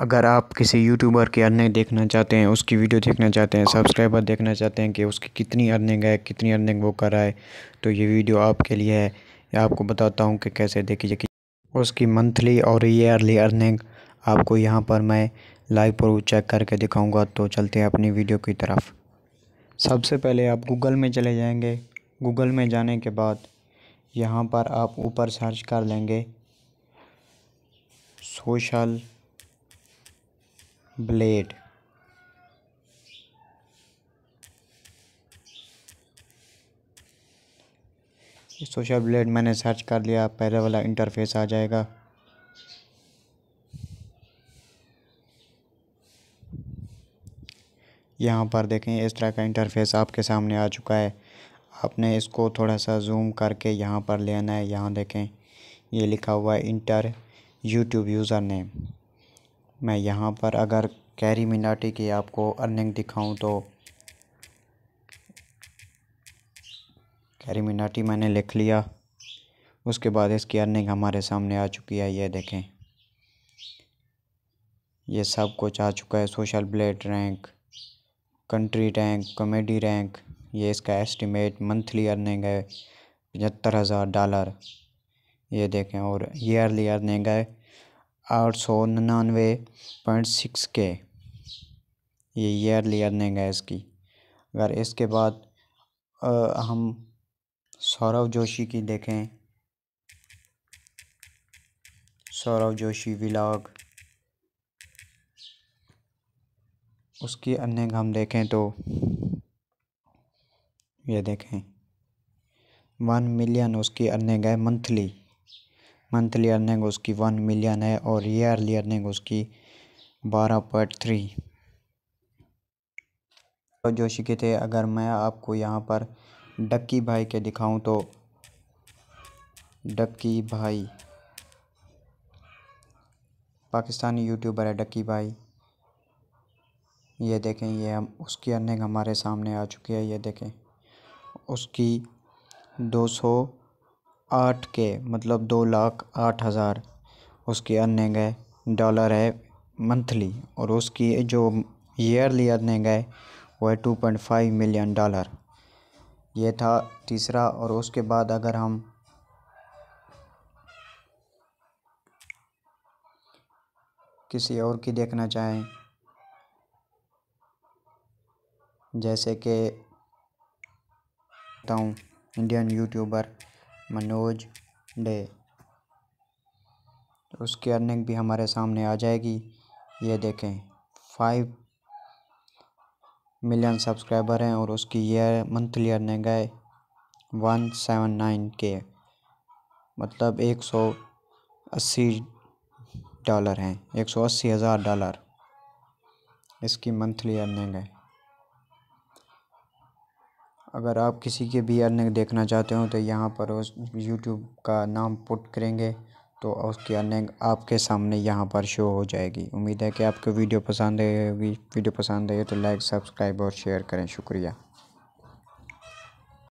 अगर आप किसी यूट्यूबर की अर्निंग देखना चाहते हैं उसकी वीडियो देखना चाहते हैं सब्सक्राइबर देखना चाहते हैं कि उसकी कितनी अर्निंग है कितनी अर्निंग वो कर रहा है तो ये वीडियो आपके लिए है या आपको बताता हूँ कि कैसे देखी जाए उसकी मंथली और ईयरली अर्निंग आपको यहाँ पर मैं लाइव पर चेक करके दिखाऊँगा तो चलते हैं अपनी वीडियो की तरफ सबसे पहले आप गूगल में चले जाएँगे गूगल में जाने के बाद यहाँ पर आप ऊपर सर्च कर लेंगे सोशल ब्लेड सोशल ब्लेड मैंने सर्च कर लिया पहले वाला इंटरफेस आ जाएगा यहाँ पर देखें इस तरह का इंटरफेस आपके सामने आ चुका है आपने इसको थोड़ा सा जूम करके यहाँ पर लेना है यहाँ देखें ये लिखा हुआ है इंटर यूट्यूब यूज़र नेम मैं यहाँ पर अगर कैरी मिनाटी की आपको अर्निंग दिखाऊं तो कैरी मिनाटी मैंने लिख लिया उसके बाद इसकी अर्निंग हमारे सामने आ चुकी है ये देखें ये सब कुछ आ चुका है Social Blade rank country rank comedy rank ये इसका एस्टिमेट मंथली अर्निंग है पचहत्तर हज़ार डॉलर ये देखें और ईयरली अर्निंग है आठ सौ निन्यानवे पॉइंट सिक्स के ये ईयरली अर्निंग है इसकी अगर इसके बाद आ, हम सौरव जोशी की देखें सौरव जोशी व्लाग उसकी अर्निंग हम देखें तो ये देखें वन मिलियन उसकी अर्निंग है मंथली मंथली अर्निंग उसकी वन मिलियन है और ईयरली अर्निंग उसकी बारह पॉइंट थ्री तो जोशी के थे अगर मैं आपको यहाँ पर डक्की भाई के दिखाऊं तो डक्की भाई पाकिस्तानी यूट्यूबर है डक्की भाई ये देखें ये हम उसकी अर्निंग हमारे सामने आ चुकी है ये देखें उसकी दो सौ आठ के मतलब दो लाख आठ हज़ार उसकी अर्निंग है डॉलर है मंथली और उसकी जो ईयरली अर्निंग है वो है two point five million dollar ये था तीसरा और उसके बाद अगर हम किसी और की देखना चाहें जैसे कि इंडियन यूट्यूबर मनोज डे उसकी अर्निंग भी हमारे सामने आ जाएगी ये देखें फाइव मिलियन सब्सक्राइबर हैं और उसकी ये मंथली अर्निंग है वन सेवन नाइन के मतलब एक सौ अस्सी डॉलर हैं एक सौ अस्सी हज़ार डॉलर इसकी मंथली अर्निंग है अगर आप किसी के भी अर्निंग देखना चाहते हो तो यहाँ पर उस यूट्यूब का नाम पुट करेंगे तो उसकी अर्निंग आपके सामने यहाँ पर शो हो जाएगी उम्मीद है कि आपको वीडियो पसंद आएगी वीडियो पसंद आई तो लाइक सब्सक्राइब और शेयर करें शुक्रिया